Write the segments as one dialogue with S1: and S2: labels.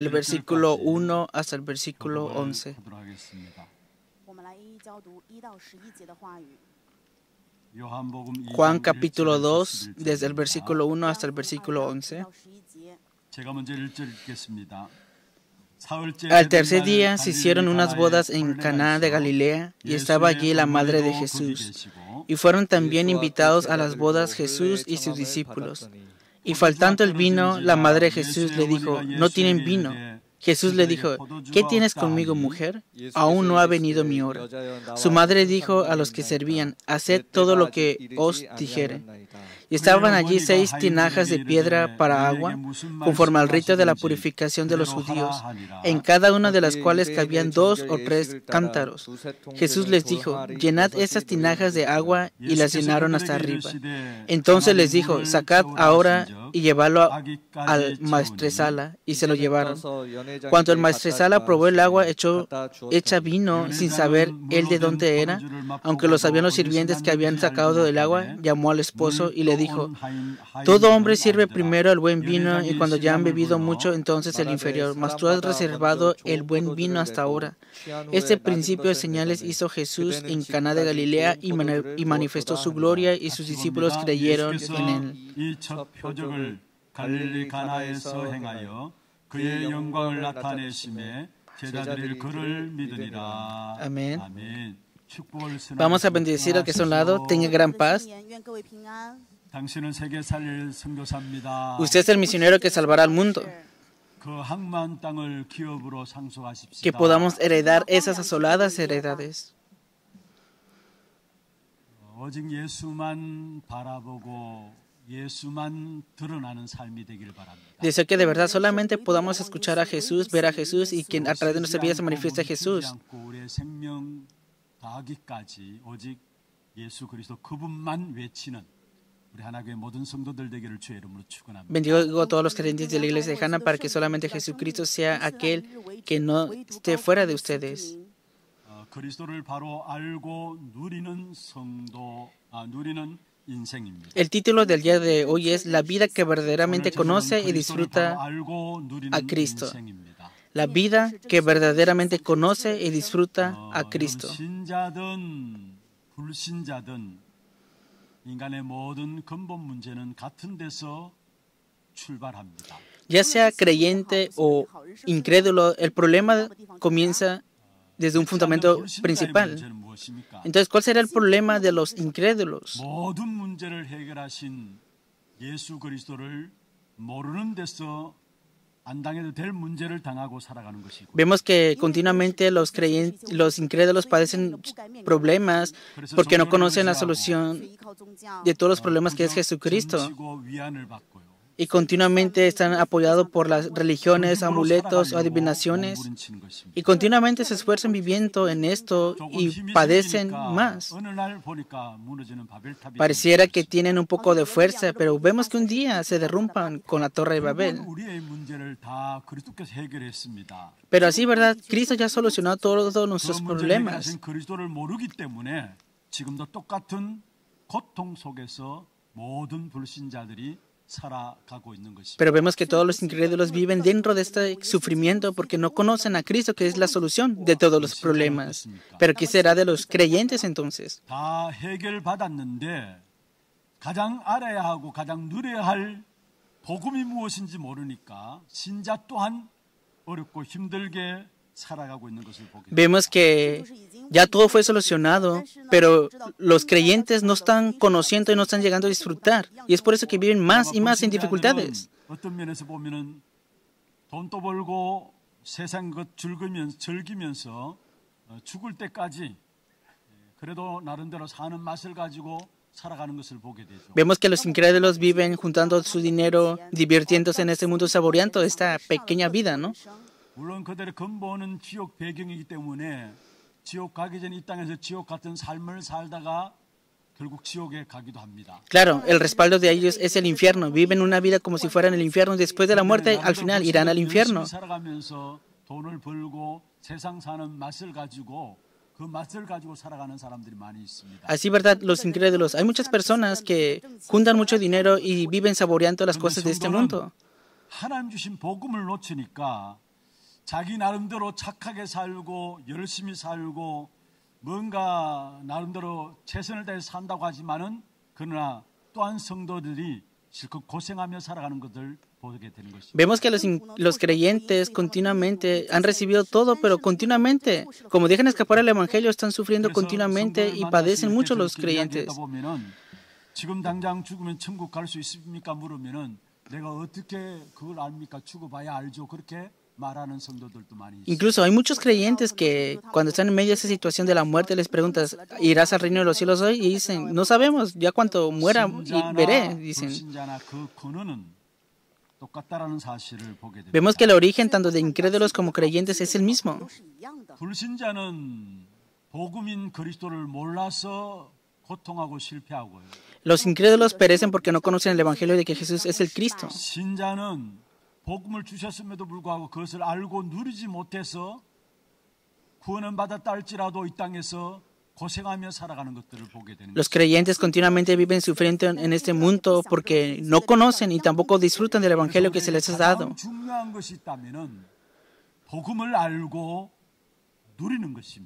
S1: el versículo
S2: 1 hasta el versículo 11. Juan capítulo 2, desde el versículo 1 hasta el versículo 11.
S1: Al tercer día se hicieron unas bodas en Caná
S2: de Galilea y estaba allí la madre de Jesús. Y fueron también invitados a las bodas Jesús y sus discípulos. Y faltando el vino, la madre de Jesús le dijo, no tienen vino. Jesús le dijo, ¿qué tienes conmigo, mujer? Aún no ha venido mi hora. Su madre dijo a los que servían, haced todo lo que os dijere y estaban allí seis tinajas de piedra para eh, agua, conforme al rito de la purificación de los judíos, en cada una de las cuales cabían dos o tres cántaros. Jesús les dijo, llenad esas tinajas de agua y las llenaron hasta arriba. Entonces les dijo, sacad ahora y llevadlo al maestresala y se lo llevaron. Cuando el maestresala probó el agua echó, hecha vino sin saber él de dónde era, aunque lo sabían los sirvientes que habían sacado del agua, llamó al esposo y le dijo, todo hombre sirve primero el buen vino y cuando ya han bebido mucho entonces el inferior, mas tú has reservado el buen vino hasta ahora. Este principio de señales hizo Jesús en Caná de Galilea y, manifestó su gloria y sus discípulos creyeron en
S1: él. amén Vamos a bendecir al que está a un lado, tenga gran paz.
S2: Usted es el misionero que salvará al mundo.
S1: Que podamos heredar esas asoladas
S2: heredades. Deseo que de verdad solamente podamos escuchar a Jesús, ver a Jesús y quien a través de nuestra vida se manifieste Jesús. Bendigo a todos los creyentes de la iglesia de Hanna para que solamente Jesucristo sea aquel que no esté fuera de ustedes. El título del día de hoy es La vida que verdaderamente conoce y disfruta a Cristo. La vida que verdaderamente conoce y disfruta a Cristo. Ya sea creyente o incrédulo, el problema comienza desde un fundamento principal. Entonces, ¿cuál será el problema de los incrédulos? Vemos que continuamente los, los incrédulos padecen problemas porque no conocen la solución de todos los problemas que es Jesucristo y continuamente están apoyados por las religiones, amuletos, o adivinaciones y continuamente se esfuerzan viviendo en esto y padecen más.
S1: Pareciera que
S2: tienen un poco de fuerza, pero vemos que un día se derrumpan con la torre de Babel. Pero así, ¿verdad? Cristo ya solucionó todos nuestros problemas.
S1: y pero
S2: vemos que todos los incrédulos viven dentro de este sufrimiento porque no conocen a Cristo, que es la solución de todos los problemas. Pero ¿qué será de los creyentes entonces? Vemos que ya todo fue solucionado, pero los creyentes no están conociendo y no están llegando a disfrutar. Y es por eso que viven más y más en dificultades. Vemos que los incrédulos viven juntando su dinero, divirtiéndose en este mundo, saboreando esta pequeña vida, ¿no? Claro, el respaldo de ellos es el infierno. Viven una vida como si fueran el infierno. Después de la muerte, al final irán al infierno. Así, ¿verdad? Los incrédulos. Hay muchas personas que juntan mucho dinero y viven saboreando las cosas de este mundo.
S1: 자기 나름대로 착하게 살고 열심히 살고 뭔가 나름대로 최선을 다해 산다고 하지만은 그러나 또한 성도들이 Vemos
S2: que los, los, creyentes continuamente han recibido todo, pero continuamente, como dejan escapar el Evangelio, están sufriendo continuamente y padecen mucho los creyentes. Incluso hay muchos creyentes que cuando están en medio de esa situación de la muerte les preguntas, ¿irás al reino de los cielos hoy? Y dicen, no sabemos, ya cuando muera y veré, dicen. Vemos que el origen tanto de incrédulos como creyentes es el mismo. Los incrédulos perecen porque no conocen el Evangelio de que Jesús es el Cristo.
S1: Los creyentes
S2: continuamente viven sufriendo en este mundo porque no conocen y tampoco disfrutan del Evangelio que se les ha dado.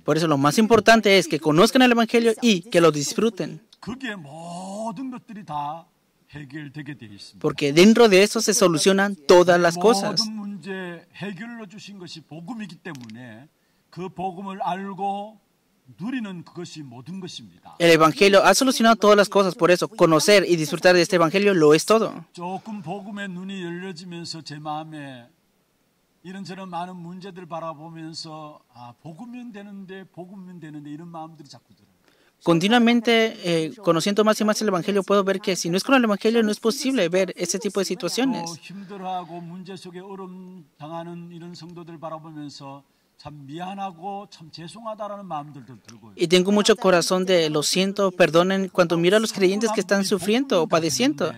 S2: Por eso lo más importante es que conozcan el Evangelio y que lo disfruten. Porque dentro de eso se solucionan todas las cosas. El Evangelio ha solucionado todas las cosas, por eso conocer y disfrutar de este Evangelio lo es todo.
S1: 이런저런 많은 문제들 바라보면서 아 복음면 되는데 복음면 되는데 이런 마음들이 자꾸 들어.
S2: continuamente eh, conociendo más y más el Evangelio, puedo ver que si no es con el Evangelio, no es posible ver ese tipo de situaciones. Y tengo mucho corazón de lo siento, perdonen cuando miro a los creyentes que están sufriendo o padeciendo.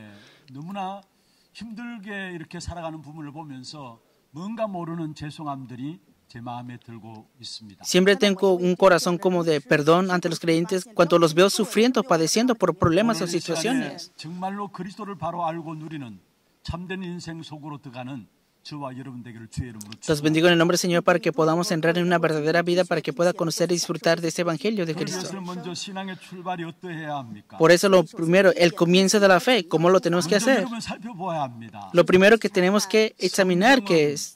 S2: Siempre tengo un corazón como de perdón ante los creyentes cuando los veo sufriendo, padeciendo por problemas o situaciones. Los bendigo en el nombre del Señor para que podamos entrar en una verdadera vida, para que pueda conocer y disfrutar de este Evangelio de Cristo. Por eso lo primero, el comienzo de la fe, ¿cómo lo tenemos que hacer? Lo primero que tenemos que examinar que es...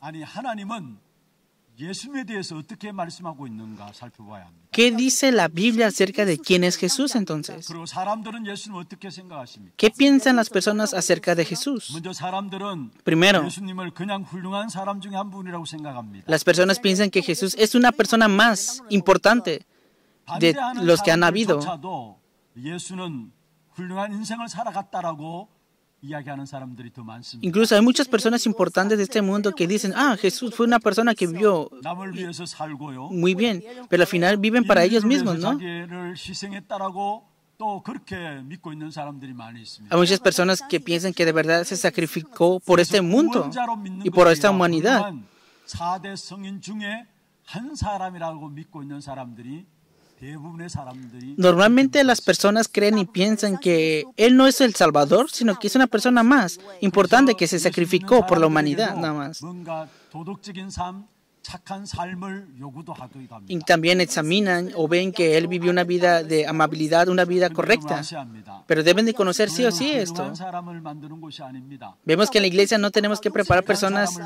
S2: ¿Qué dice la Biblia acerca de quién es Jesús entonces? ¿Qué piensan las personas acerca de Jesús? Primero, las personas piensan que Jesús es una persona más importante de los que han habido. Incluso hay muchas personas importantes de este mundo que dicen, ah, Jesús fue una persona que vivió muy bien, pero al final viven para ellos mismos, ¿no?
S1: Hay muchas personas
S2: que piensan que de verdad se sacrificó por este mundo y por esta humanidad. Normalmente las personas creen y piensan que Él no es el Salvador, sino que es una persona más importante que se sacrificó por la humanidad, nada
S1: más. Y
S2: también examinan o ven que él vivió una vida de amabilidad, una vida correcta. Pero deben de conocer sí o sí esto. Vemos que en la iglesia no tenemos que preparar personas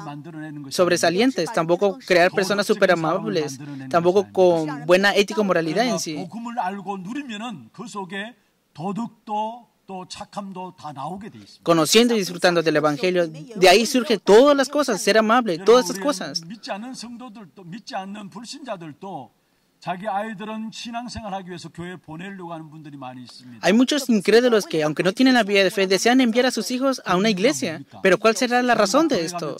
S2: sobresalientes, tampoco crear personas súper amables, tampoco con buena ética o moralidad en sí. Conociendo y disfrutando del Evangelio, de ahí surge todas las cosas, ser amable, todas esas cosas. Hay muchos incrédulos que, aunque no tienen la vida de fe, desean enviar a sus hijos a una iglesia. Pero ¿cuál será la razón de esto?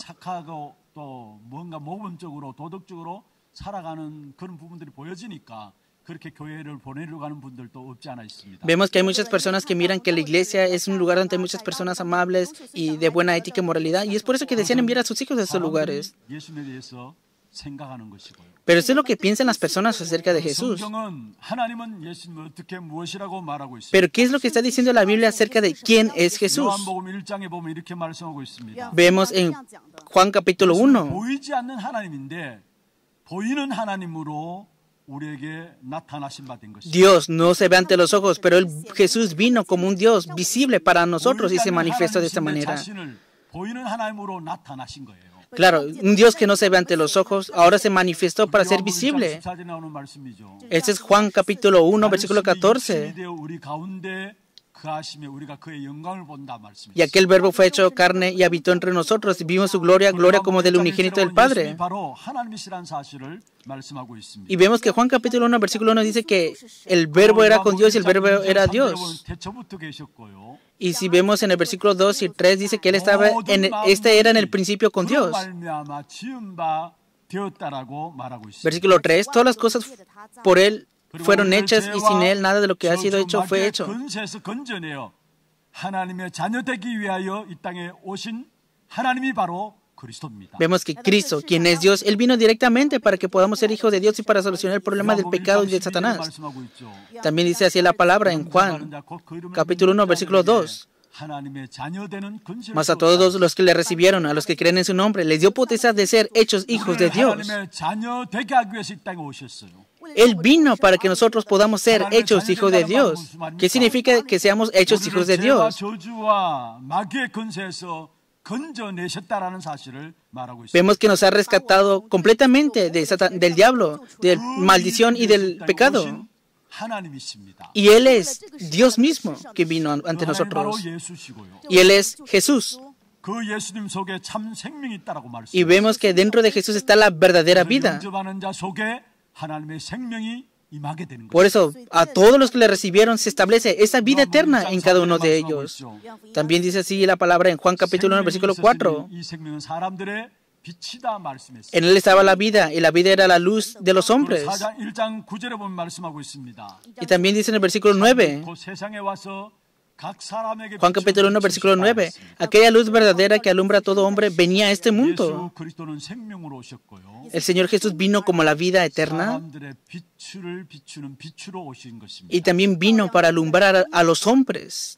S2: Vemos que hay muchas personas que miran que la iglesia es un lugar donde hay muchas personas amables y de buena ética y moralidad, y es por eso que decían enviar a sus hijos a esos lugares. Pero eso es lo que piensan las personas acerca de Jesús. Pero ¿qué es lo que está diciendo la Biblia acerca de quién es Jesús?
S1: Vemos en
S2: Juan capítulo 1. Dios no se ve ante los ojos, pero el Jesús vino como un Dios visible para nosotros y se manifestó de esta manera. Claro, un Dios que no se ve ante los ojos, ahora se manifestó para ser visible. Este es Juan capítulo 1, versículo 14. Y aquel verbo fue hecho carne y habitó entre nosotros y vimos su gloria, gloria como del unigénito del Padre. Y vemos que Juan capítulo 1, versículo 1 dice que el verbo era con Dios y el verbo era Dios. Y si vemos en el versículo 2 y 3 dice que él estaba en este era en el principio con Dios. Versículo 3, todas las cosas por él fueron hechas y sin Él nada de lo que ha sido hecho fue hecho. Vemos que Cristo, quien es Dios, Él vino directamente para que podamos ser hijos de Dios y para solucionar el problema del pecado y de Satanás. También dice así la palabra en Juan, capítulo 1, versículo 2. Mas a todos los que le recibieron, a los que creen en su nombre, les dio potestad de ser hechos hijos de Dios. Él vino para que nosotros podamos ser hechos hijos de Dios. ¿Qué significa que seamos hechos hijos de Dios? Vemos que nos ha rescatado completamente del diablo, de maldición y del pecado. Y Él es Dios mismo que vino ante nosotros. Y Él es Jesús. Y vemos que dentro de Jesús está la verdadera vida. Por eso, a todos los que le recibieron se establece esa vida eterna en cada uno de ellos. También dice así la palabra en Juan capítulo 1, versículo 4.
S1: En él estaba la
S2: vida y la vida era la luz de los hombres. Y también dice en el versículo 9.
S1: Juan capítulo 1,
S2: versículo 9. Aquella luz verdadera que alumbra a todo hombre venía a este mundo. El Señor Jesús vino como la vida eterna y también vino para alumbrar a los hombres.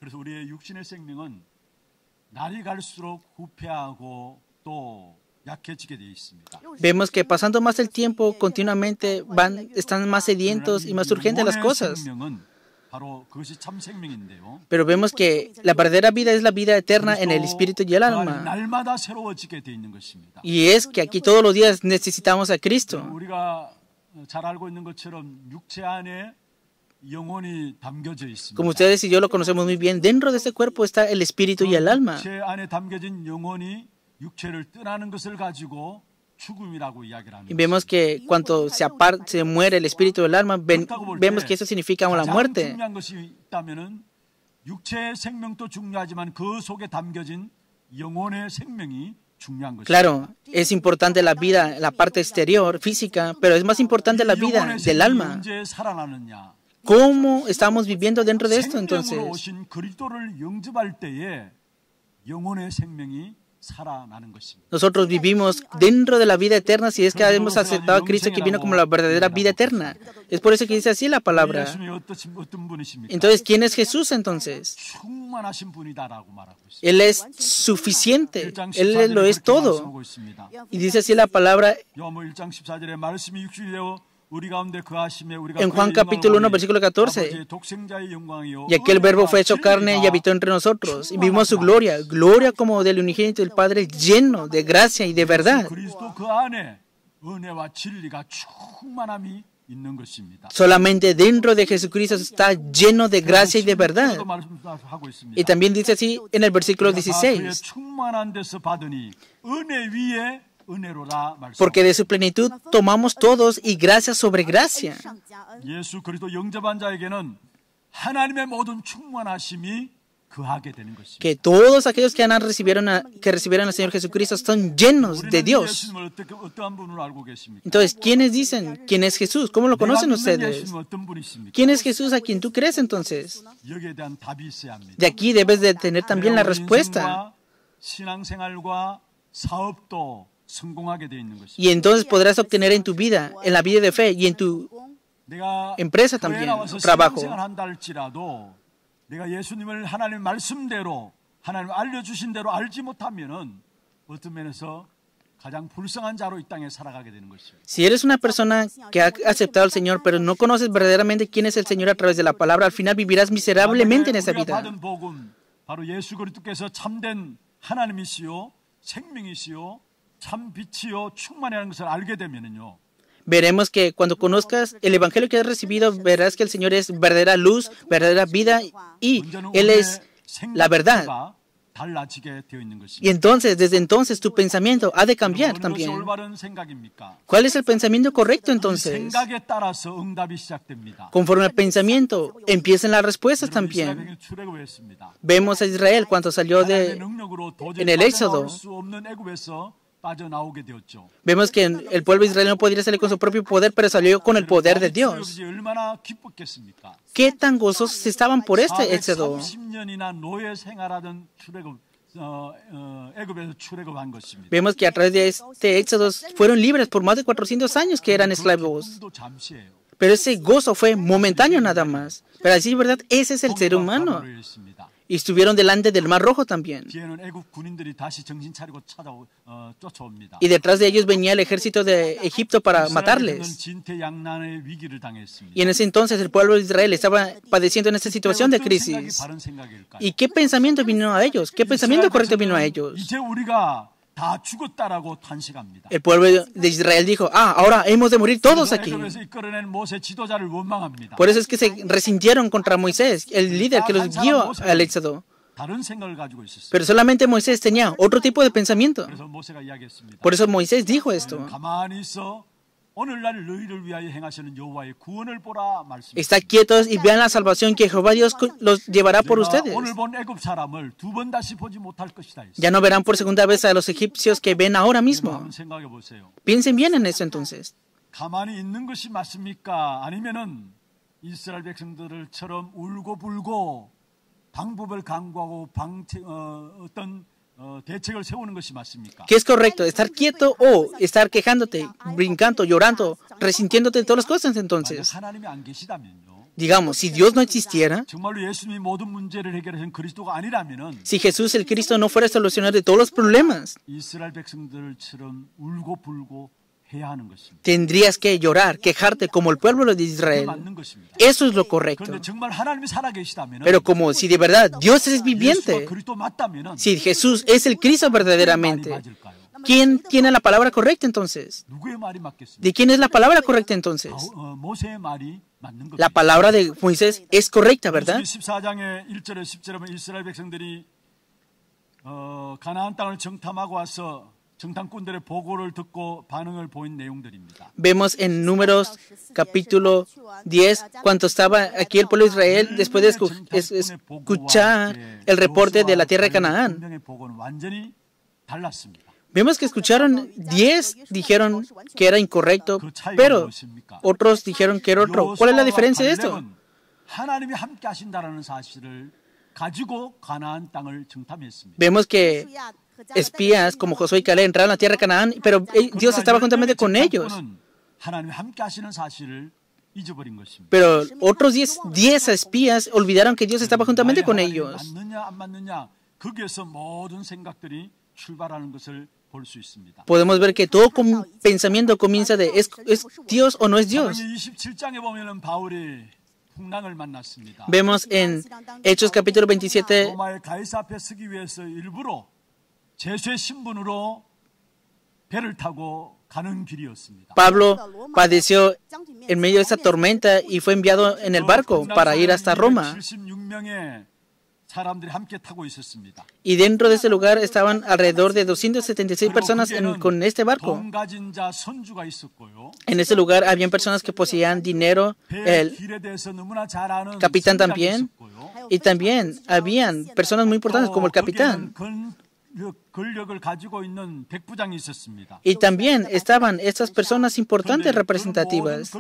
S2: Vemos que pasando más el tiempo continuamente van, están más sedientos y más urgentes las cosas. Pero vemos que la verdadera vida es la vida eterna en el espíritu y el alma. Y es que aquí todos los días necesitamos a Cristo. Como ustedes y yo lo conocemos muy bien, dentro de este cuerpo está el espíritu y el alma. Y vemos que cuando se, muere el espíritu del alma, vemos que eso significa la muerte. Claro, es importante la vida, la parte exterior, física, pero es más importante la vida del alma. ¿Cómo estamos viviendo dentro de esto entonces? Nosotros vivimos dentro de la vida eterna si es que hemos aceptado a Cristo que vino como la verdadera vida eterna. Es por eso que dice así la palabra. Entonces, ¿quién es Jesús entonces? Él es suficiente. Él lo es todo. Y dice así la palabra.
S1: En Juan capítulo 1, versículo
S2: 14. Y aquel verbo fue hecho carne y habitó entre nosotros. Y vimos su gloria, gloria como del unigénito del Padre, lleno de gracia y de verdad.
S1: Solamente
S2: dentro de Jesucristo está lleno de gracia y de verdad. Y también dice así en el versículo 16. Porque de su plenitud tomamos todos y gracia sobre gracia. Que todos aquellos que, han recibieron que recibieron al Señor Jesucristo están llenos de Dios. Entonces, ¿quiénes dicen quién es Jesús? ¿Cómo lo conocen ustedes? ¿Quién es Jesús a quien tú crees entonces? De aquí debes de tener también la respuesta. Y entonces podrás obtener en tu vida, en la vida de fe y en tu empresa también, trabajo. Si eres una persona que ha aceptado al Señor, pero no conoces verdaderamente quién es el Señor a través de la palabra, al final vivirás miserablemente en esa vida. Veremos que cuando conozcas el Evangelio que has recibido, verás que el Señor es verdadera luz, verdadera vida y Él es la verdad. Y entonces, desde entonces, tu pensamiento ha de cambiar también. ¿Cuál es el pensamiento correcto entonces? Conforme al pensamiento, empiezan las respuestas también. Vemos a Israel cuando salió de,
S1: en el Éxodo.
S2: Vemos que el pueblo israel no podría salir con su propio poder, pero salió con el poder de Dios. ¿Qué tan gozosos estaban por este éxodo? Vemos que a través de este éxodo fueron libres por más de 400 años que eran esclavos. Pero ese gozo fue momentáneo nada más. Pero así es verdad, ese es el ser humano. Y estuvieron delante del Mar Rojo también. Y detrás de ellos venía el ejército de Egipto para matarles. Y en ese entonces el pueblo de Israel estaba padeciendo en esta situación de crisis. ¿Y qué pensamiento vino a ellos? ¿Qué pensamiento correcto vino a ellos? El pueblo de Israel dijo, ah, ahora hemos de morir todos aquí. Por eso es que se resintieron contra Moisés, el líder que los guió al éxodo. Pero solamente Moisés tenía otro tipo de pensamiento. Por eso Moisés dijo esto.
S1: Está quietos y vean
S2: la salvación que Jehová Dios los llevará por ustedes. Ya no verán por segunda vez a los egipcios que ven ahora mismo. Piensen bien en eso entonces. ¿Qué es correcto? ¿Estar quieto o estar quejándote, brincando, llorando, resintiéndote de todas las cosas entonces? Digamos, si Dios no existiera, si Jesús el Cristo no fuera a solucionar de todos los problemas, Tendrías que llorar, quejarte como el pueblo de Israel. Eso es lo correcto. Pero como si de verdad Dios es viviente, si Jesús es el Cristo verdaderamente, ¿quién tiene la palabra correcta entonces?
S1: ¿De quién es la palabra correcta
S2: entonces? La palabra de Moisés es correcta, ¿verdad? Vemos en Números capítulo 10 cuando estaba aquí el pueblo de Israel después de escuchar el reporte de la tierra de Canaán. Vemos que escucharon 10 dijeron que era incorrecto, pero otros dijeron que era otro. ¿Cuál es la diferencia de esto? Vemos que espías como Josué y Calé entraron a la tierra de Canaán, pero eh, Dios estaba juntamente con ellos. Pero otros 10 espías olvidaron que Dios estaba juntamente con ellos. Podemos ver que todo pensamiento comienza de ¿es, es Dios o no es Dios.
S1: Vemos en Hechos capítulo 27
S2: Pablo padeció en medio de esta tormenta y fue enviado en el barco para ir hasta Roma. Y dentro de ese lugar estaban alrededor de 276 personas en, con este barco. En ese lugar habían personas que poseían dinero, el
S1: capitán también,
S2: y también habían personas muy importantes como el capitán. Y también estaban estas personas importantes representativas.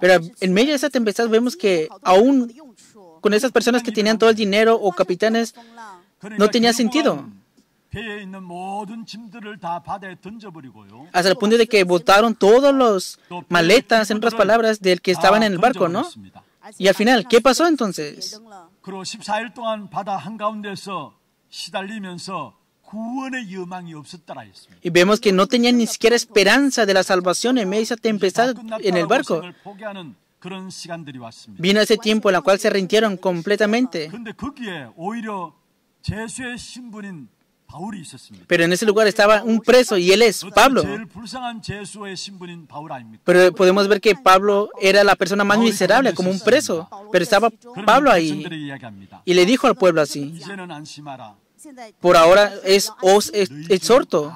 S2: Pero en medio de esa tempestad vemos que aún con esas personas que tenían todo el dinero o capitanes, no tenía sentido. Hasta el punto de que botaron todas las maletas, en otras palabras, del que estaban en el barco, ¿no? Y al final, ¿qué pasó entonces? Y vemos que no tenían ni siquiera esperanza de la salvación en medio de esa tempestad en el barco. Vino ese tiempo en el cual se rindieron completamente. Pero en ese lugar estaba un preso y él es Pablo. Pero podemos ver que Pablo era la persona más miserable como un preso, pero estaba Pablo ahí. Y le dijo al pueblo así,
S1: por ahora es, os exhorto.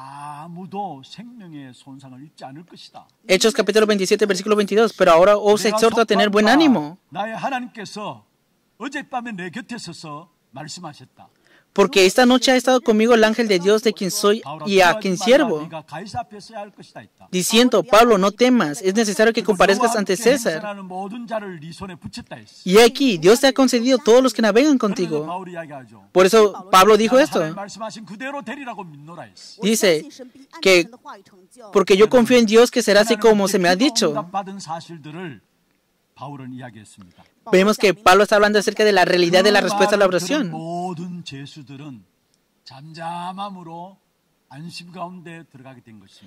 S2: Hechos capítulo 27, versículo 22, pero ahora os exhorto a tener buen ánimo porque esta noche ha estado conmigo el ángel de Dios de quien soy y a quien siervo, diciendo, Pablo, no temas, es necesario que comparezcas ante César. Y aquí, Dios te ha concedido todos los que navegan contigo. Por eso Pablo dijo esto. Dice que, porque yo confío en Dios que será así como se me ha dicho vemos que Pablo está hablando acerca de la realidad de la respuesta a la oración.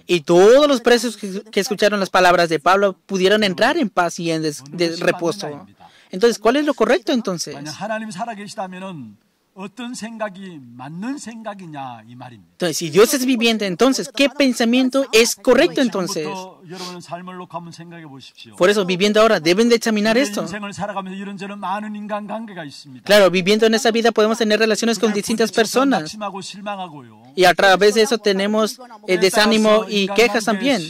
S2: Y todos los presos que escucharon las palabras de Pablo pudieron entrar en paz y en reposo. Entonces, ¿cuál es lo correcto entonces? Entonces, si Dios es viviente, entonces, ¿qué pensamiento es correcto entonces? Por eso, viviendo ahora, deben de examinar esto. Claro, viviendo en esa vida podemos tener relaciones con distintas personas. Y a través de eso tenemos eh, desánimo y quejas también.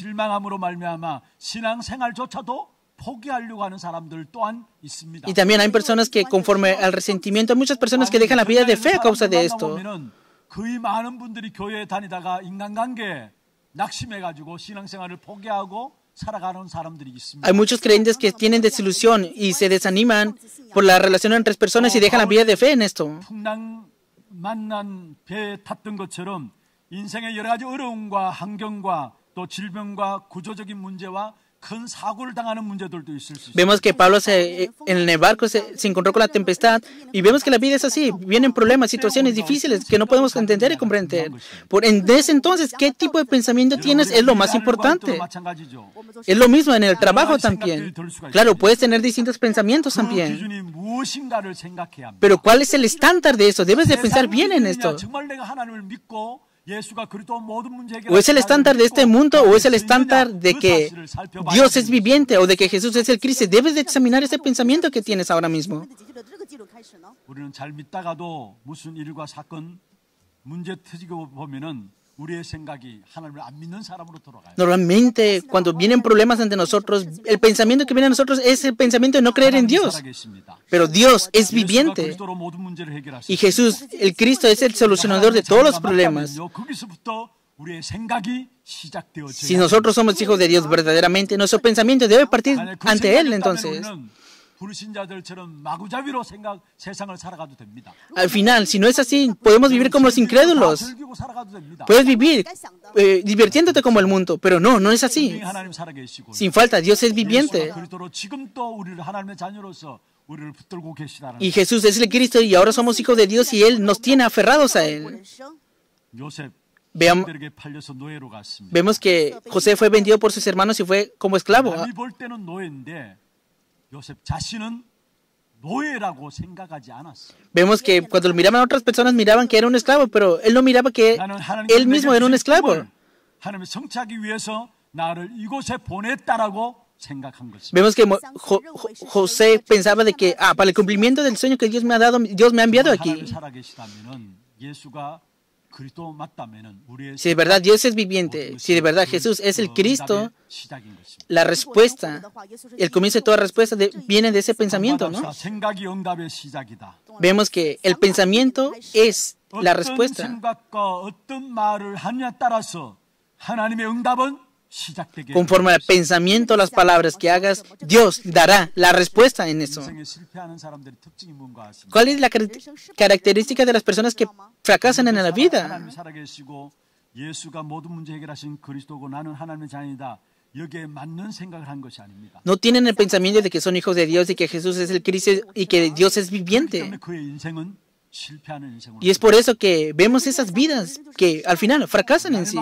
S2: Y también hay personas que conforme al resentimiento, hay muchas personas que dejan la vida de fe a causa de esto. Hay muchos creyentes que tienen desilusión y se desaniman por la relación entre personas y dejan la vida de fe en esto. Vemos que Pablo se, en el barco se, encontró con la tempestad y vemos que la vida es así. Vienen problemas, situaciones difíciles que no podemos entender y comprender. Por en ese entonces, ¿qué tipo de pensamiento tienes? Es lo más importante. Es lo mismo en el trabajo también. Claro, puedes tener distintos pensamientos también.
S1: Pero ¿cuál es el estándar de eso? Debes de pensar bien en esto. ¿O es el estándar de
S2: este mundo o es el estándar de que Dios es viviente o de que Jesús es el Cristo? Debes de examinar ese pensamiento que tienes ahora mismo. Normalmente cuando vienen problemas ante nosotros, el pensamiento que viene a nosotros es el pensamiento de no creer en Dios. Pero Dios es viviente. Y Jesús, el Cristo, es el solucionador de todos los problemas.
S1: Si nosotros
S2: somos hijos de Dios verdaderamente, nuestro pensamiento debe partir ante Él entonces. Al final, si no es así, podemos vivir como los incrédulos. Puedes vivir eh, divirtiéndote como el mundo, pero no, no es así.
S1: Sin falta, Dios es viviente. Y Jesús es el
S2: Cristo y ahora somos hijos de Dios y Él nos tiene aferrados a Él. Veamos, vemos que José fue vendido por sus hermanos y fue como esclavo. Vemos que cuando lo miraban a otras personas miraban que era un esclavo, pero él no miraba que
S1: él mismo era un esclavo. Vemos que
S2: José pensaba de que, ah, para el cumplimiento del sueño que Dios me ha dado, Dios me ha enviado aquí. Si de verdad Dios es viviente, si de verdad Jesús es el Cristo, la respuesta, el comienzo de toda respuesta viene de ese pensamiento, ¿no? Vemos que el pensamiento es la respuesta. Conforme al pensamiento, las palabras que hagas, Dios dará la respuesta en eso. ¿Cuál es la característica de las personas que fracasan en la vida? No tienen el pensamiento de que son hijos de Dios y que Jesús es el Cristo y que Dios es viviente. Y es por eso que vemos esas vidas que al final fracasan en sí.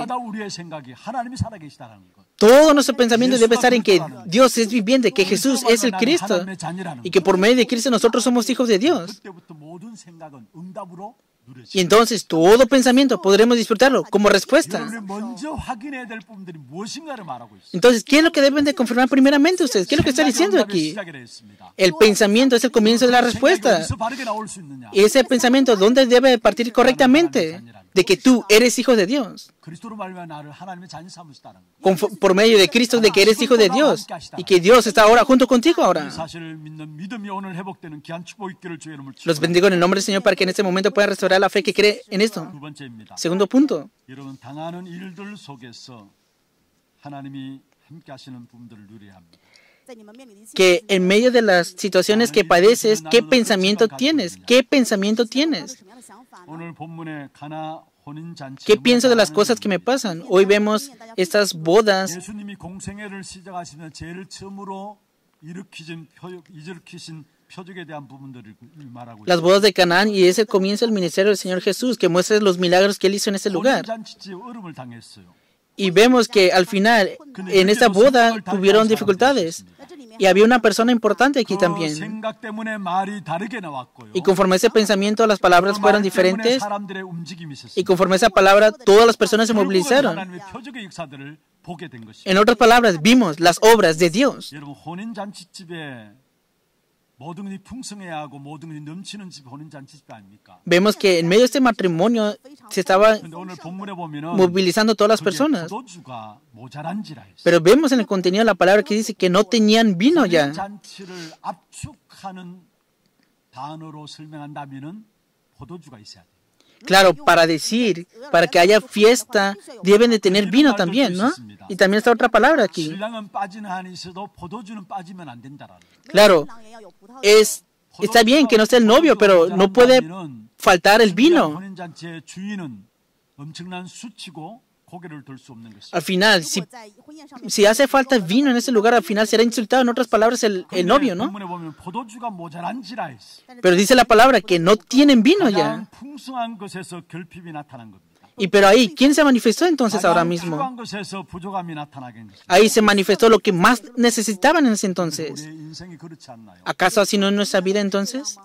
S2: Todo nuestro pensamiento debe estar en que Dios es viviente, que Jesús es el Cristo y que por medio de Cristo nosotros somos hijos de Dios. Y entonces todo pensamiento podremos disfrutarlo como respuesta. Entonces, ¿qué es lo que deben de confirmar primeramente ustedes? ¿Qué es lo que está diciendo aquí? El pensamiento es el comienzo de la respuesta. Y ese pensamiento, ¿dónde debe partir correctamente? de que tú eres hijo de Dios. por medio de Cristo, de que eres hijo de Dios y que Dios está ahora junto contigo ahora.
S1: Los bendigo en el nombre del Señor para que en este momento
S2: puedan restaurar la fe que cree en esto. Segundo punto. Que en medio de las situaciones que padeces, ¿qué pensamiento tienes? ¿Qué pensamiento tienes?
S1: ¿Qué pienso de las
S2: cosas que me pasan? Hoy vemos estas bodas. Las bodas de Canaán y ese comienzo del ministerio del Señor Jesús que muestra los milagros que él hizo en ese lugar. Y vemos que al final en esta boda tuvieron dificultades. Y había una persona importante aquí también. Y conforme ese pensamiento, las palabras fueron diferentes. Y conforme esa palabra, todas las personas se movilizaron. En otras palabras, vimos las obras de Dios. Vemos que en medio de este matrimonio se estaba movilizando todas las personas. Pero vemos en el contenido de la palabra que dice que no tenían vino ya. Claro, para decir, para que haya fiesta, deben de tener vino también, ¿no? Y también está otra palabra aquí. Claro, es, está bien que no sea el novio, pero no puede faltar el vino. Al final, si, hace falta vino en ese lugar, al final será insultado, en otras palabras, el, el novio, ¿no? Pero dice la palabra que no tienen vino ya. Y pero ahí, ¿quién se manifestó entonces ahora mismo? Ahí se manifestó lo que más necesitaban en ese entonces. ¿Acaso así no es nuestra vida entonces?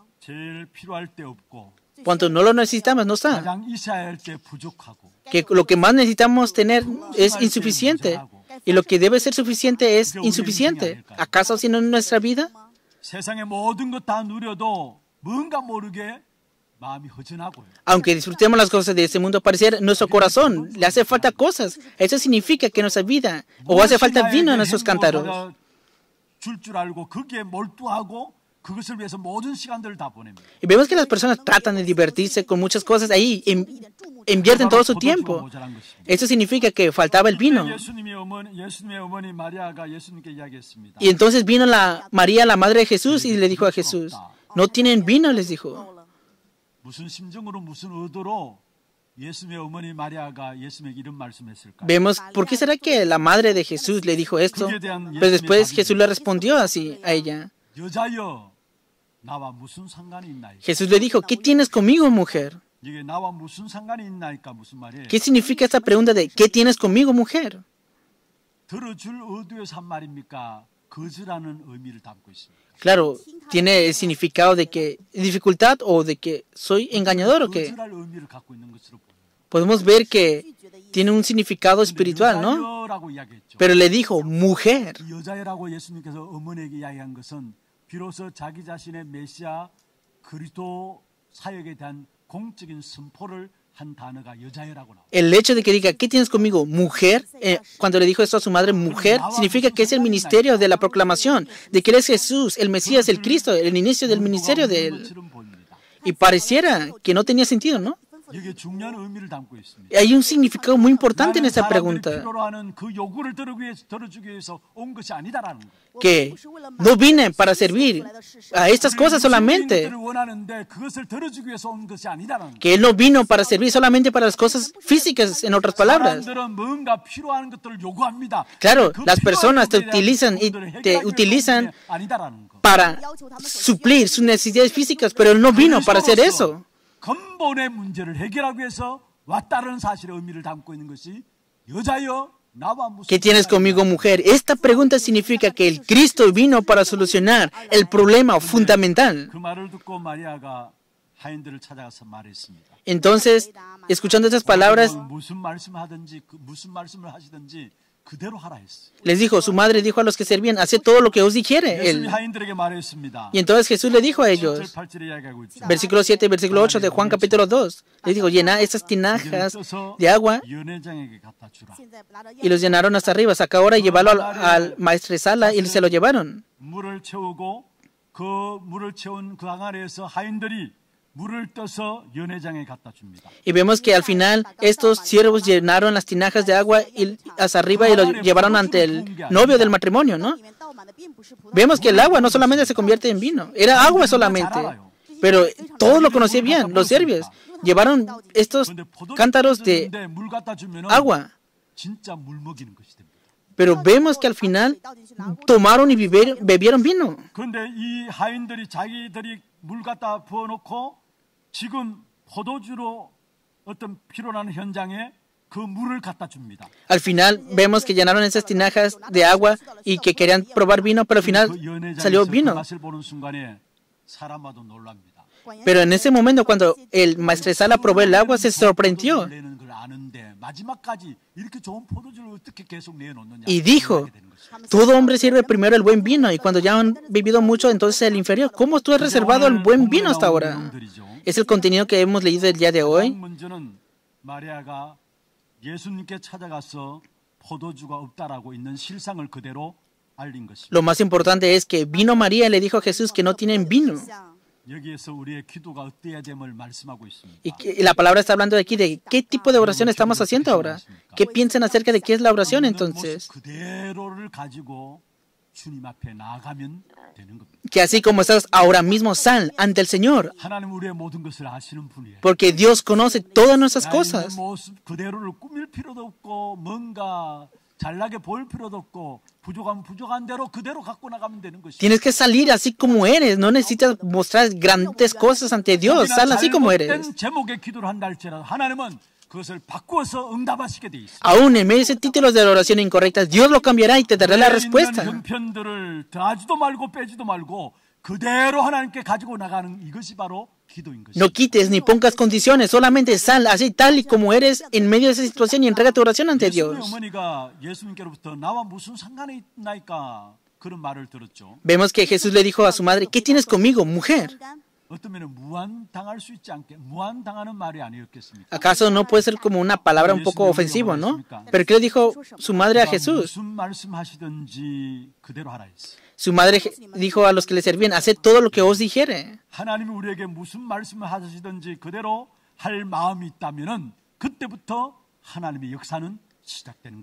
S2: Cuanto no lo necesitamos, no está. Que lo que más necesitamos tener es insuficiente. Y lo que debe ser suficiente es insuficiente. ¿Acaso sino en nuestra vida? Aunque disfrutemos las cosas de este mundo, parecer nuestro corazón le hace falta cosas. Eso significa que nuestra vida o hace falta vino en nuestros cántaros. Y vemos que las personas tratan de divertirse con muchas cosas ahí, em, invierten todo su tiempo. eso significa que faltaba el vino. Y entonces vino la María, la madre de Jesús, y le dijo a Jesús, no tienen vino, les dijo.
S1: Vemos, ¿por qué
S2: será que la madre de Jesús le dijo esto? Pero después Jesús le respondió así a ella. Jesús le dijo, ¿qué tienes conmigo, mujer? ¿Qué significa esta pregunta de ¿qué tienes conmigo, mujer? Claro, tiene el significado de que dificultad o de que soy engañador o que podemos ver que tiene un significado espiritual, ¿no? Pero le dijo mujer. El hecho de que diga, ¿qué tienes conmigo? Mujer, cuando le dijo esto a su madre, mujer, significa que es el ministerio de la proclamación, de que eres es Jesús, el Mesías, el Cristo, el inicio del ministerio de él. Y pareciera que no tenía sentido, ¿no? Hay un significado muy importante en esta pregunta. Que no vine para servir a estas cosas solamente. Que él no vino para servir solamente para las cosas físicas, en otras palabras. Claro, las personas te utilizan y te utilizan para suplir sus necesidades físicas, pero él no vino para hacer eso. ¿Qué tienes conmigo, mujer? Esta pregunta significa que el Cristo vino para solucionar el problema fundamental. Entonces, escuchando estas palabras, les dijo, su madre dijo a los que servían, hace todo lo que os dijere. Y entonces Jesús le dijo a ellos, versículo 7, versículo 8 de Juan capítulo 2, les dijo, llena estas tinajas de agua
S1: y los llenaron hasta arriba, saca ahora y llévalo al, al
S2: sala y se lo llevaron. Y vemos que al final estos siervos llenaron las tinajas de agua y arriba y lo llevaron ante el novio del matrimonio, ¿no? Vemos que el agua no solamente se convierte en vino, era agua solamente, pero todos lo conocían bien, los serbios. Llevaron estos cántaros de agua. Pero vemos que al final tomaron y bebieron, bebieron vino. Al final vemos que llenaron esas tinajas de agua y que querían probar vino, pero al final salió vino. Pero en ese momento, cuando el maestresala probó el agua, se sorprendió. Y dijo, todo hombre sirve primero el buen vino y cuando ya han vivido mucho, entonces el inferior. ¿Cómo tú has reservado el buen vino hasta ahora? Es el contenido que hemos leído el día de hoy. Lo más importante es que vino María y le dijo a Jesús que no tienen vino. Y la palabra está hablando aquí de qué tipo de oración estamos haciendo ahora. ¿Qué piensan acerca de qué es la oración entonces? que así como estás ahora mismo, sal ante el Señor. Porque Dios conoce todas nuestras cosas. Tienes que salir así como eres, no necesitas mostrar grandes cosas ante Dios, sal así como eres. Aún en medio de títulos de la oración incorrectas, Dios lo cambiará y te dará la respuesta. No quites ni pongas condiciones, solamente sal así tal y como eres en medio de esa situación y entrega tu oración ante Dios. Vemos que Jesús le dijo a su madre, ¿qué tienes conmigo, mujer? ¿Acaso no puede ser como una palabra un poco ofensiva, no? Pero ¿qué le dijo su madre a Jesús? Su madre dijo a los que le servían, hace todo lo que os dijere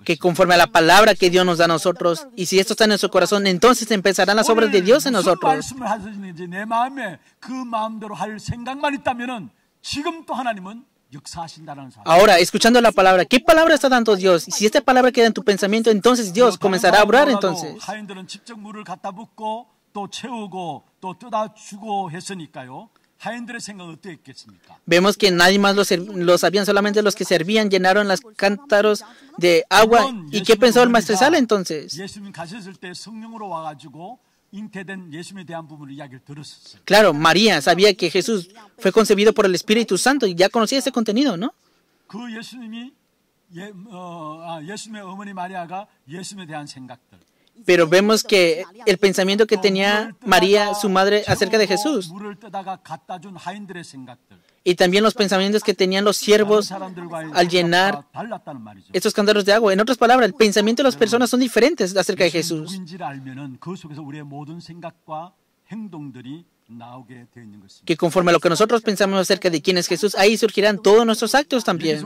S2: que conforme a la palabra que Dios nos da a nosotros, y si esto está en nuestro corazón, entonces empezarán las obras de Dios en nosotros. Ahora, escuchando la palabra, ¿qué palabra está dando Dios? Si esta palabra queda en tu pensamiento, entonces Dios comenzará a obrar entonces. Vemos que nadie más lo sabían, solamente los que servían llenaron los cántaros de agua. ¿Y qué pensó el Maestro Sala entonces? Claro, María sabía que Jesús fue concebido por el Espíritu Santo y ya conocía ese contenido, ¿no? Pero vemos que el pensamiento que tenía María, su madre, acerca de Jesús, y también los pensamientos que tenían los siervos
S1: al llenar
S2: estos cántaros de agua. En otras palabras, el pensamiento de las personas son diferentes acerca de Jesús que conforme a lo que nosotros pensamos acerca de quién es Jesús, ahí surgirán todos nuestros actos también.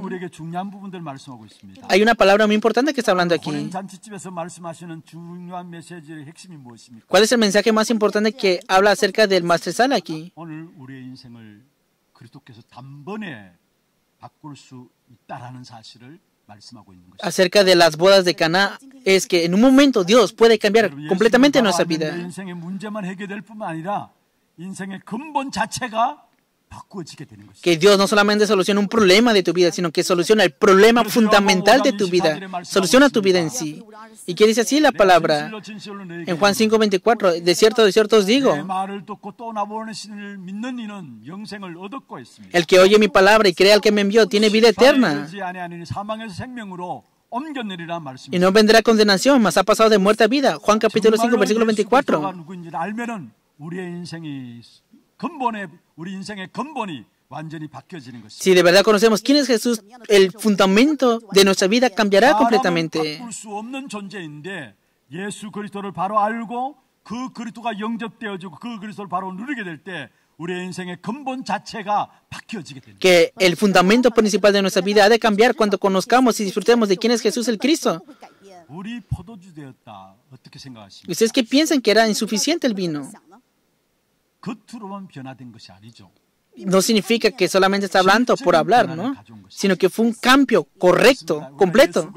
S2: Hay una palabra muy importante que está hablando aquí.
S1: ¿Cuál es el mensaje
S2: más importante que habla acerca del maestresal aquí? acerca de las bodas de Cana es que en un momento Dios puede cambiar completamente nuestra vida. Que Dios no solamente soluciona un problema de tu vida, sino que soluciona el problema fundamental de tu vida, soluciona tu vida en sí. ¿Y qué dice así la palabra? En Juan 5:24, de cierto, de cierto os digo, el que oye mi palabra y cree al que me envió tiene vida eterna. Y no vendrá condenación, mas ha pasado de muerte a vida. Juan capítulo 5, versículo 24. Si de verdad conocemos quién es Jesús, el fundamento de nuestra vida cambiará completamente. Que el fundamento principal de nuestra vida ha de cambiar cuando conozcamos y disfrutemos de quién es Jesús el Cristo. ¿Ustedes que piensan que era insuficiente el vino? No significa que solamente está hablando por hablar, ¿no? Sino que fue un cambio correcto, completo.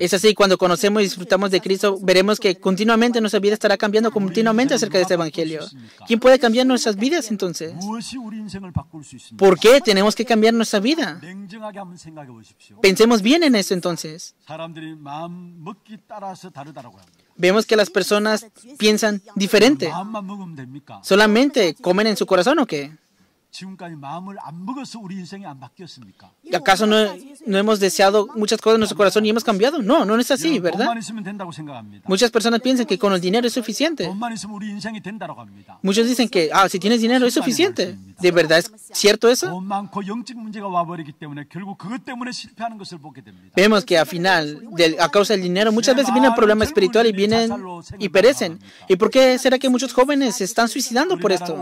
S2: Es así, cuando conocemos y disfrutamos de Cristo, veremos que continuamente nuestra vida estará cambiando continuamente acerca de este Evangelio. ¿Quién puede cambiar nuestras vidas entonces? ¿Por qué tenemos que cambiar nuestra vida? Pensemos bien en eso entonces. Vemos que las personas piensan diferente. ¿Solamente comen en su corazón o qué? acaso no, hemos deseado muchas cosas en nuestro corazón y hemos cambiado? No, no es así, ¿verdad? Muchas personas piensan que con el dinero es suficiente. Muchos dicen que, ah, si tienes dinero es suficiente. ¿De verdad es cierto eso? Vemos que al final, de, a causa del dinero, muchas veces viene el problema espiritual y vienen y perecen. ¿Y por qué será que muchos jóvenes se están suicidando por esto?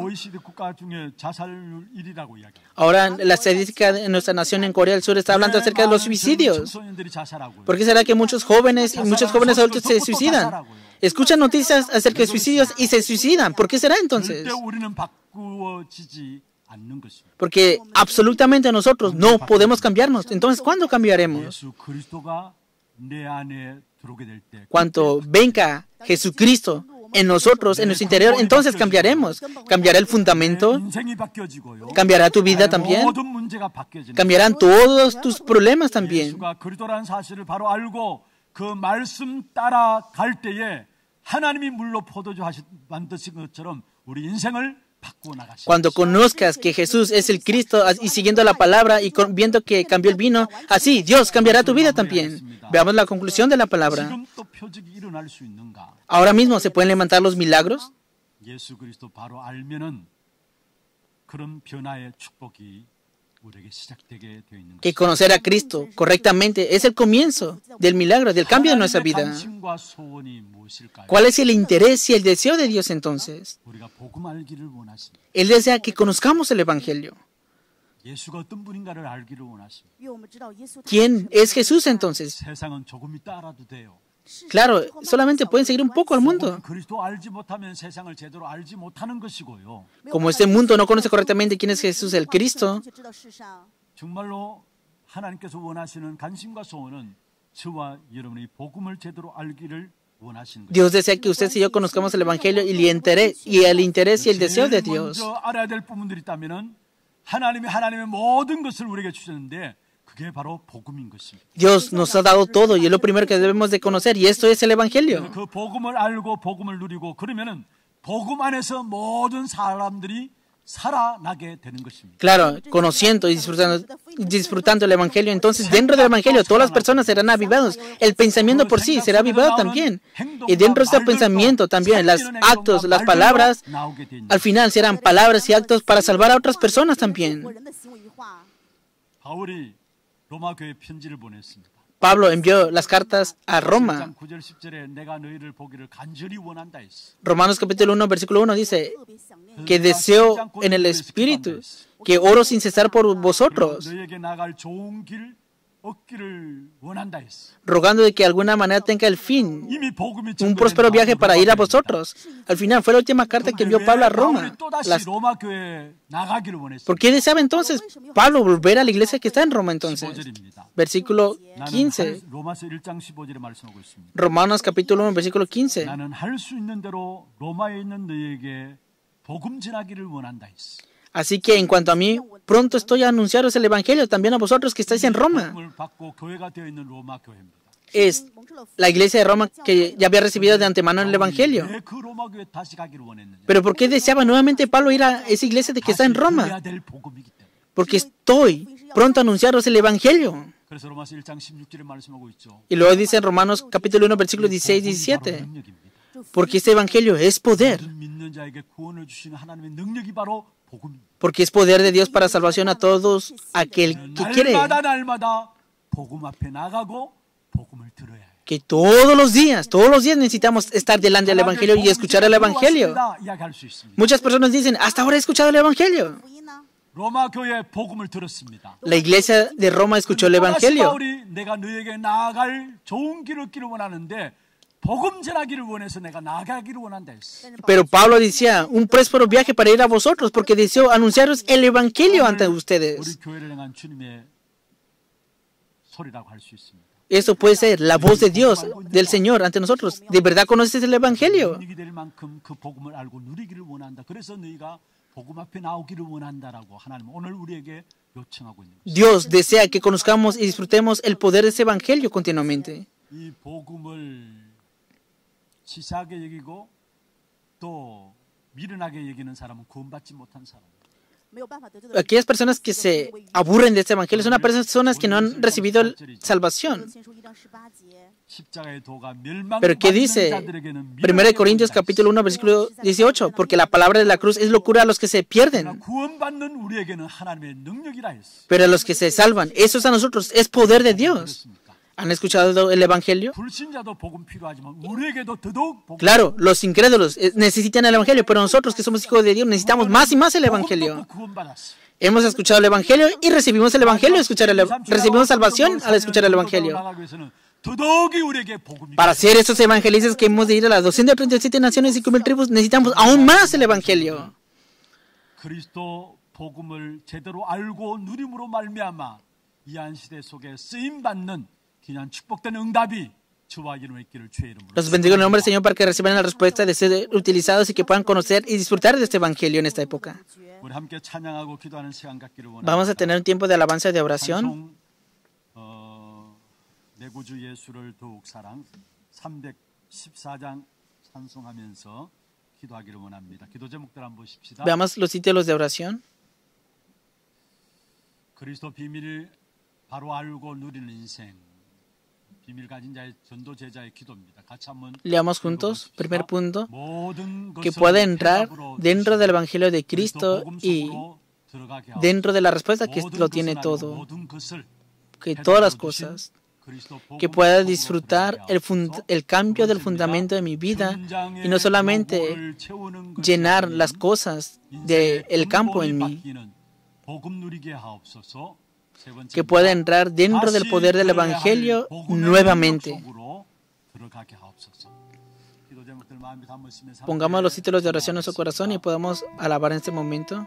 S2: Ahora, la estadística de nuestra nación en Corea del Sur está hablando acerca de los suicidios. ¿Por qué será que muchos jóvenes y muchos jóvenes adultos se suicidan? Escuchan noticias acerca de suicidios y se suicidan. ¿Por qué será entonces? Porque absolutamente nosotros no podemos cambiarnos. Entonces, ¿cuándo cambiaremos? Cuando venga Jesucristo en nosotros, en nuestro interior, entonces cambiaremos. Cambiará el fundamento, cambiará tu vida también,
S1: cambiarán todos
S2: tus problemas también. Cuando conozcas que Jesús es el Cristo y siguiendo la palabra y viendo que cambió el vino, así Dios cambiará tu vida también. Veamos la conclusión de la palabra. Ahora mismo se pueden levantar los milagros que conocer a Cristo correctamente es el comienzo del milagro, del cambio de nuestra vida. ¿Cuál es el interés y el deseo de Dios entonces? Él desea que conozcamos el Evangelio.
S1: ¿Quién es
S2: Jesús entonces? Claro, solamente pueden seguir un poco al mundo.
S1: Como este mundo
S2: no conoce correctamente quién es Jesús el Cristo,
S1: Dios desea que usted y yo conozcamos el Evangelio y
S2: el interés y, el interés y el deseo de Dios. Dios nos ha dado todo y es lo primero que debemos de conocer y esto es el Evangelio. Claro, conociendo y disfrutando, disfrutando el Evangelio, entonces dentro del Evangelio todas las personas serán avivadas. El pensamiento por sí será avivado también. Y dentro de este pensamiento también, los actos, las palabras, al final serán palabras y actos para salvar a otras personas también. Pablo envió las cartas a Roma. Romanos capítulo 1, versículo 1 dice, que deseo en el Espíritu, que oro sin cesar por vosotros rogando de que de alguna manera tenga el fin, un próspero viaje para ir a vosotros. Al final fue la última carta que envió Pablo a Roma. ¿Por qué deseaba entonces Pablo volver a la iglesia que está en Roma entonces? Versículo 15. Romanos capítulo 1, versículo 15. Así que en cuanto a mí, pronto estoy a anunciaros el Evangelio también a vosotros que estáis en Roma. Es la iglesia de Roma que ya había recibido de antemano el Evangelio. Pero ¿por qué deseaba nuevamente Pablo ir a esa iglesia de que está en Roma? Porque estoy pronto a anunciaros el Evangelio. Y luego dice en Romanos capítulo 1, versículo 16 y 17. Porque este Evangelio es poder. Porque es poder de Dios para salvación a todos aquel que quiere. Que todos los días, todos los días necesitamos estar delante del Evangelio y escuchar el Evangelio. Muchas personas dicen, hasta ahora he escuchado el Evangelio. La iglesia de Roma escuchó el Evangelio. Pero Pablo decía, un próspero viaje para ir a vosotros, porque deseo anunciaros el Evangelio ante ustedes. Eso puede ser la voz de Dios, del Señor, ante nosotros. ¿De verdad conoces el Evangelio? Dios desea que conozcamos y disfrutemos el poder de ese Evangelio continuamente. Aquellas personas que se aburren de este evangelio son las personas que no han recibido salvación. Pero ¿qué dice? 1 Corintios capítulo 1 versículo 18, porque la palabra de la cruz es locura a los que se pierden. Pero a los que se salvan, eso es a nosotros, es poder de Dios. ¿Han escuchado el Evangelio? Claro, los incrédulos eh, necesitan el Evangelio, pero nosotros que somos hijos de Dios necesitamos más y más el Evangelio. Hemos escuchado el Evangelio y recibimos el Evangelio, escuchar el, recibimos salvación al escuchar el Evangelio. Para ser esos evangelistas que hemos de ir a las 237 naciones y mil tribus, necesitamos aún más el Evangelio.
S1: Los bendigo en el nombre
S2: del Señor para que reciban la respuesta de ser utilizados y que puedan conocer y disfrutar de este Evangelio en esta época. Vamos a tener un tiempo de alabanza y de oración.
S1: Veamos los títulos
S2: de oración. Leamos juntos, primer punto, que pueda entrar dentro del Evangelio de Cristo y dentro de la respuesta que lo tiene todo, que todas las cosas, que pueda disfrutar el, cambio del fundamento de mi vida y no solamente llenar las cosas del campo en mí que pueda entrar dentro del poder del Evangelio nuevamente.
S1: Pongamos los títulos de oración en su corazón
S2: y podamos alabar en este momento.